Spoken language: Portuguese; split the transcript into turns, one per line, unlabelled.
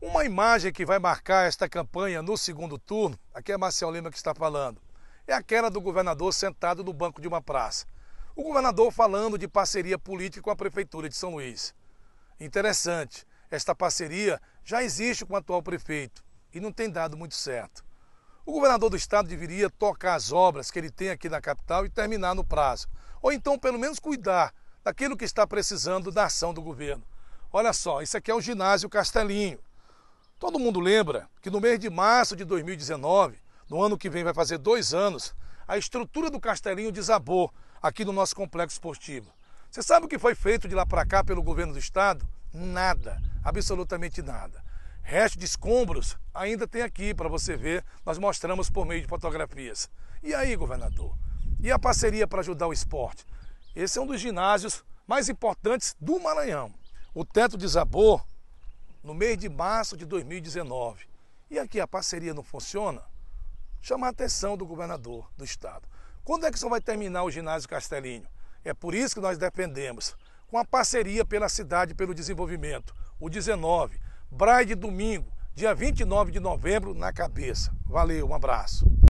Uma imagem que vai marcar esta campanha no segundo turno, aqui é Marcel Lima que está falando, é aquela do governador sentado no banco de uma praça. O governador falando de parceria política com a Prefeitura de São Luís. Interessante, esta parceria já existe com o atual prefeito e não tem dado muito certo. O governador do estado deveria tocar as obras que ele tem aqui na capital e terminar no prazo. Ou então, pelo menos, cuidar daquilo que está precisando da ação do governo. Olha só, isso aqui é o ginásio Castelinho. Todo mundo lembra que no mês de março de 2019, no ano que vem vai fazer dois anos, a estrutura do Castelinho desabou aqui no nosso complexo esportivo. Você sabe o que foi feito de lá para cá pelo governo do estado? Nada, absolutamente nada. Resto de escombros ainda tem aqui para você ver, nós mostramos por meio de fotografias. E aí, governador? E a parceria para ajudar o esporte? Esse é um dos ginásios mais importantes do Maranhão. O teto desabou no mês de março de 2019, e aqui a parceria não funciona, chama a atenção do governador do estado. Quando é que só vai terminar o ginásio Castelinho? É por isso que nós dependemos. Com a parceria pela cidade pelo desenvolvimento, o 19, Braide domingo, dia 29 de novembro, na cabeça. Valeu, um abraço.